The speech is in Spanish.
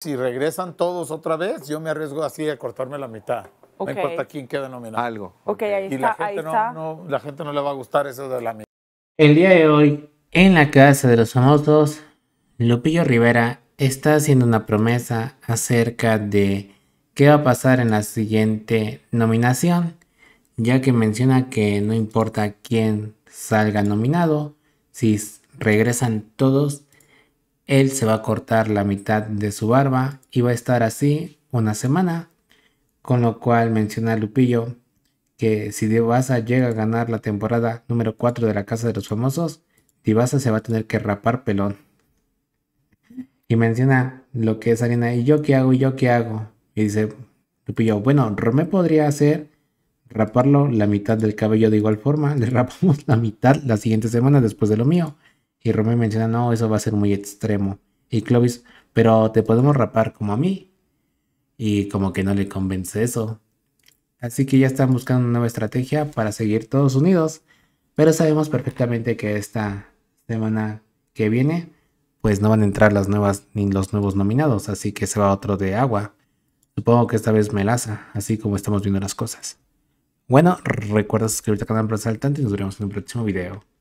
si regresan todos otra vez, yo me arriesgo así a cortarme la mitad. No importa quién quede nominado. Algo. ahí está, la gente no le va a gustar eso de la mitad. El día de hoy, en la Casa de los Famosos, Lupillo Rivera está haciendo una promesa acerca de qué va a pasar en la siguiente nominación, ya que menciona que no importa quién salga nominado, si regresan todos, él se va a cortar la mitad de su barba y va a estar así una semana. Con lo cual menciona Lupillo que si Divasa llega a ganar la temporada número 4 de la Casa de los Famosos, Divasa se va a tener que rapar pelón. Y menciona lo que es Arena, ¿y yo qué hago? ¿Y yo qué hago? Y dice Lupillo, bueno, Romé podría hacer raparlo la mitad del cabello de igual forma, le rapamos la mitad la siguiente semana después de lo mío. Y Romeo menciona, no, eso va a ser muy extremo. Y Clovis, pero te podemos rapar como a mí. Y como que no le convence eso. Así que ya están buscando una nueva estrategia para seguir todos unidos. Pero sabemos perfectamente que esta semana que viene, pues no van a entrar las nuevas ni los nuevos nominados. Así que se va otro de agua. Supongo que esta vez melaza, así como estamos viendo las cosas. Bueno, recuerda suscribirte al canal para y nos veremos en un próximo video.